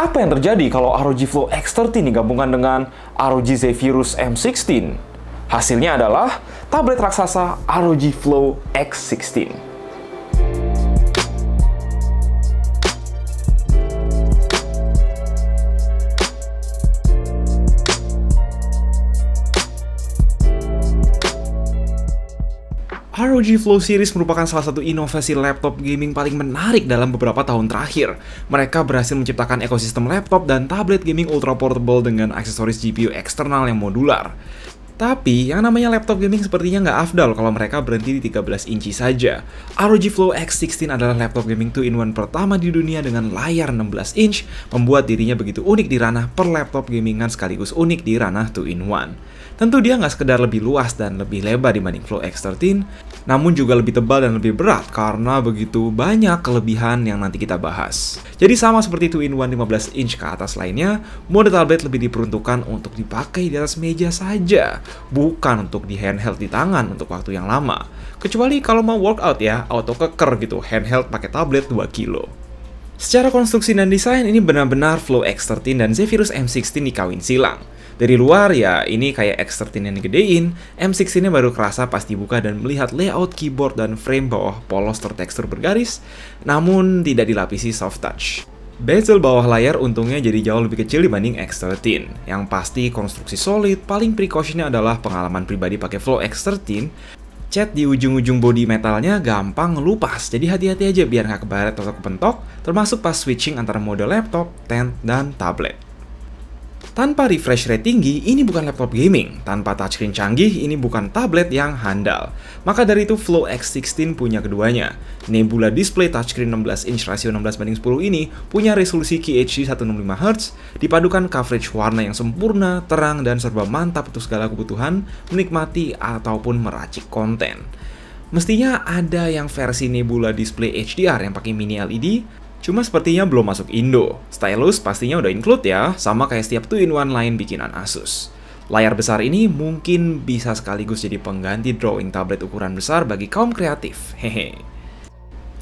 Apa yang terjadi kalau ROG Flow X13 digabungkan dengan ROG Zephyrus M16? Hasilnya adalah tablet raksasa ROG Flow X16. ROG Flow Series merupakan salah satu inovasi laptop gaming paling menarik dalam beberapa tahun terakhir. Mereka berhasil menciptakan ekosistem laptop dan tablet gaming ultra portable dengan aksesoris GPU eksternal yang modular. Tapi, yang namanya laptop gaming sepertinya nggak afdal kalau mereka berhenti di 13 inci saja. ROG Flow X16 adalah laptop gaming 2-in-1 pertama di dunia dengan layar 16 inch, membuat dirinya begitu unik di ranah per laptop gamingan sekaligus unik di ranah 2-in-1. Tentu dia nggak sekedar lebih luas dan lebih lebar dibanding Flow X13, namun juga lebih tebal dan lebih berat karena begitu banyak kelebihan yang nanti kita bahas. Jadi sama seperti 2-in-1 15 inch ke atas lainnya, mode tablet lebih diperuntukkan untuk dipakai di atas meja saja bukan untuk di handheld di tangan untuk waktu yang lama. Kecuali kalau mau workout ya, auto keker gitu, handheld pakai tablet 2 kilo. Secara konstruksi dan desain ini benar-benar Flow X13 dan Zephyrus M16 dikawin silang. Dari luar ya ini kayak X13 yang digedein, M16 ini baru kerasa pas dibuka dan melihat layout keyboard dan frame bawah polos tertekstur bergaris, namun tidak dilapisi soft touch. Bezel bawah layar untungnya jadi jauh lebih kecil dibanding X13. Yang pasti konstruksi solid, paling precautionnya adalah pengalaman pribadi pakai Flow X13, cat di ujung-ujung body metalnya gampang lupas. jadi hati-hati aja biar nggak kebaret atau kepentok, termasuk pas switching antara mode laptop, tent, dan tablet. Tanpa refresh rate tinggi, ini bukan laptop gaming. Tanpa touchscreen canggih, ini bukan tablet yang handal. Maka dari itu Flow X16 punya keduanya. Nebula display touchscreen 16 inch rasio 16 banding 10 ini punya resolusi QHD 165Hz, dipadukan coverage warna yang sempurna, terang, dan serba mantap untuk segala kebutuhan, menikmati ataupun meracik konten. Mestinya ada yang versi Nebula Display HDR yang pakai mini LED, Cuma sepertinya belum masuk Indo. Stylus pastinya udah include ya, sama kayak setiap 2-in-1 lain bikinan Asus. Layar besar ini mungkin bisa sekaligus jadi pengganti drawing tablet ukuran besar bagi kaum kreatif. Hehe.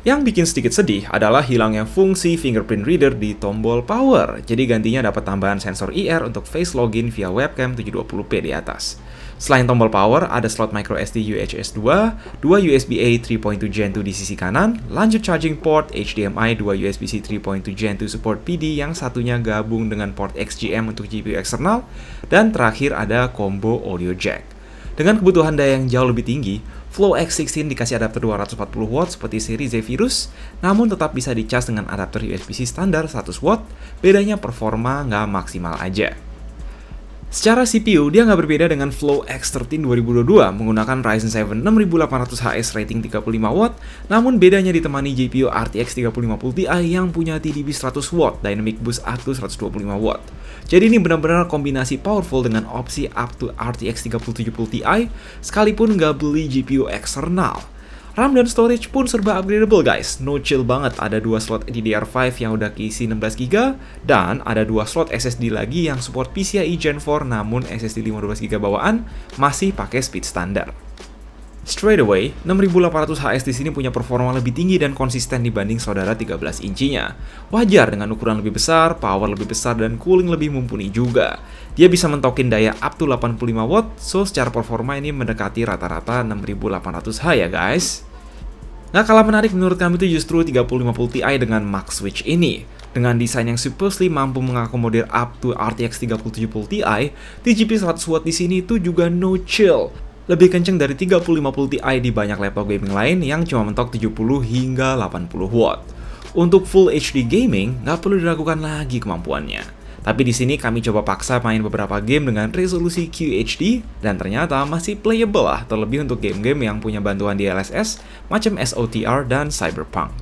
Yang bikin sedikit sedih adalah hilangnya fungsi fingerprint reader di tombol power, jadi gantinya dapat tambahan sensor IR untuk face login via webcam 720p di atas. Selain tombol power, ada slot microSD UHS 2, 2 USB-A 3.2 Gen 2 di sisi kanan, lanjut charging port, HDMI 2 USB-C 3.2 Gen 2 support PD yang satunya gabung dengan port XGM untuk GPU eksternal, dan terakhir ada combo audio jack. Dengan kebutuhan daya yang jauh lebih tinggi, Flow X16 dikasih adapter 240 w seperti seri Zephyrus, namun tetap bisa dicas dengan adapter USB-C standar 100 w bedanya performa nggak maksimal aja. Secara CPU, dia nggak berbeda dengan Flow X13 2022 menggunakan Ryzen 7 6800HS rating 35W, namun bedanya ditemani GPU RTX 3050 Ti yang punya TDP 100W Dynamic Boost up to 125W. Jadi ini benar-benar kombinasi powerful dengan opsi up to RTX 3070 Ti, sekalipun nggak beli GPU eksternal. RAM dan storage pun serba upgradable guys, no chill banget. Ada dua slot DDR5 yang udah keisi 16GB, dan ada dua slot SSD lagi yang support PCIe Gen 4 namun SSD 15GB bawaan masih pakai speed standar. Straight away, 6800 HS di sini punya performa lebih tinggi dan konsisten dibanding saudara 13 incinya. Wajar dengan ukuran lebih besar, power lebih besar, dan cooling lebih mumpuni juga. Dia bisa mentokin daya up to 85 watt, so secara performa ini mendekati rata-rata 6800H ya guys. Nah, kalah menarik menurut kami itu justru 3050 Ti dengan max switch ini. Dengan desain yang supposedly mampu mengakomodir up to RTX 3070 Ti, TGP 100 watt di sini itu juga no chill. Lebih kenceng dari 3050 Ti di banyak laptop gaming lain yang cuma mentok 70 hingga 80 watt. Untuk full HD gaming, nggak perlu diragukan lagi kemampuannya. Tapi di sini kami coba paksa main beberapa game dengan resolusi QHD dan ternyata masih playable lah terlebih untuk game-game yang punya bantuan DLSS macam SOTR dan Cyberpunk.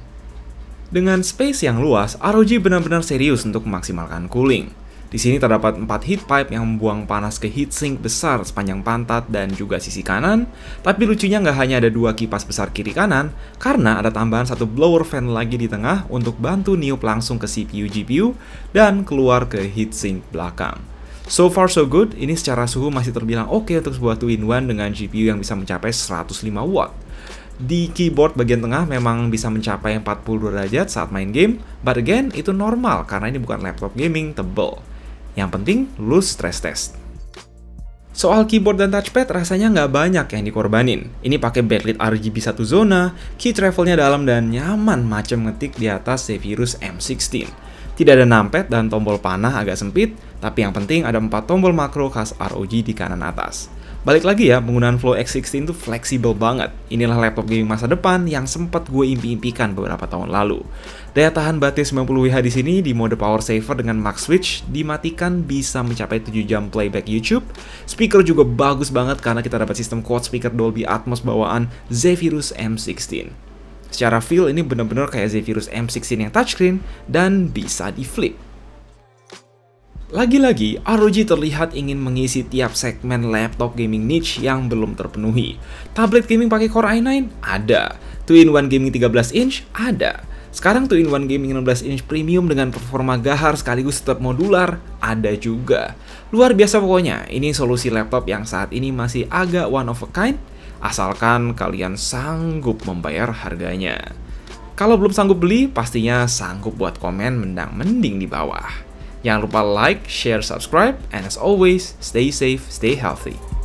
Dengan space yang luas, ROG benar-benar serius untuk memaksimalkan cooling. Di sini terdapat 4 heat pipe yang membuang panas ke heat sink besar sepanjang pantat dan juga sisi kanan. Tapi lucunya nggak hanya ada dua kipas besar kiri kanan, karena ada tambahan satu blower fan lagi di tengah untuk bantu niup langsung ke CPU GPU dan keluar ke heat sink belakang. So far so good, ini secara suhu masih terbilang oke okay untuk sebuah 2-in-1 dengan GPU yang bisa mencapai 105 watt. Di keyboard bagian tengah memang bisa mencapai 42 derajat saat main game, but again, itu normal karena ini bukan laptop gaming tebel. Yang penting lulus stress test. Soal keyboard dan touchpad rasanya nggak banyak yang dikorbanin. Ini pakai backlit RGB satu zona, key travelnya dalam dan nyaman macam ngetik di atas Zephyrus M16. Tidak ada numpad dan tombol panah agak sempit, tapi yang penting ada empat tombol makro khas ROG di kanan atas. Balik lagi ya, penggunaan Flow X16 itu fleksibel banget. Inilah laptop gaming masa depan yang sempat gue impi-impikan beberapa tahun lalu. Daya tahan baterai 90Wh di sini di mode power saver dengan max switch dimatikan bisa mencapai 7 jam playback YouTube. Speaker juga bagus banget karena kita dapat sistem quad speaker Dolby Atmos bawaan Zephyrus M16. Secara feel ini benar-benar kayak Zephyrus M16 yang touchscreen dan bisa di flip. Lagi-lagi, ROG terlihat ingin mengisi tiap segmen laptop gaming niche yang belum terpenuhi. Tablet gaming pakai Core i9? Ada. Twin One gaming 13 inch? Ada. Sekarang Twin One gaming 16 inch premium dengan performa gahar sekaligus tetap modular? Ada juga. Luar biasa pokoknya, ini solusi laptop yang saat ini masih agak one of a kind, asalkan kalian sanggup membayar harganya. Kalau belum sanggup beli, pastinya sanggup buat komen mendang mending di bawah. Jangan lupa like, share, subscribe, and as always, stay safe, stay healthy.